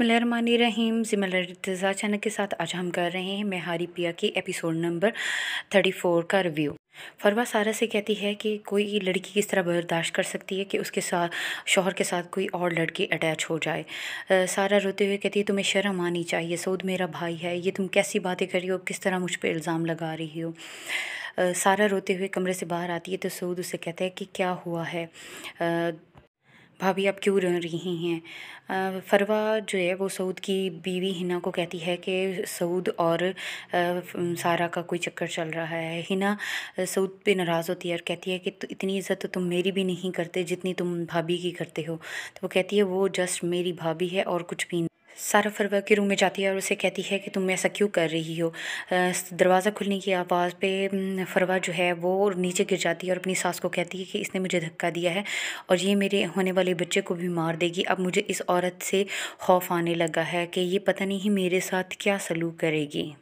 रहीम ज़िमल रज़ा channel के साथ आज हम कर रहे हैं मेहारी पिया की एपिसोड नंबर थर्टी फोर का रिव्यू फरवा सारा से कहती है कि कोई लड़की किस तरह बर्दाश्त कर सकती है कि उसके साथ शोहर के साथ कोई और लड़की अटैच हो जाए आ, सारा रोते हुए कहती है तुम्हें शर्म आनी चाहिए सऊद मेरा भाई है ये तुम कैसी बातें कर रही हो किस तरह मुझ पर इल्ज़ाम लगा रही हो सारा रोते हुए कमरे से बाहर आती है तो सऊद उससे कहता है कि क्या हुआ है भाभी आप क्यों रो रही हैं फ़रवा जो है वो सऊद की बीवी हिना को कहती है कि सऊद और सारा का कोई चक्कर चल रहा है हिना सऊद पे नाराज़ होती है और कहती है कि तो इतनी इज़्ज़त तो तुम मेरी भी नहीं करते जितनी तुम भाभी की करते हो तो वो कहती है वो जस्ट मेरी भाभी है और कुछ भी नहीं सारा फरवा के रूम में जाती है और उसे कहती है कि तुम ऐसा क्यों कर रही हो दरवाज़ा खुलने की आवाज़ पे फरवा जो है वो नीचे गिर जाती है और अपनी सास को कहती है कि इसने मुझे धक्का दिया है और ये मेरे होने वाले बच्चे को भी मार देगी अब मुझे इस औरत से खौफ आने लगा है कि ये पता नहीं मेरे साथ क्या सलूक करेगी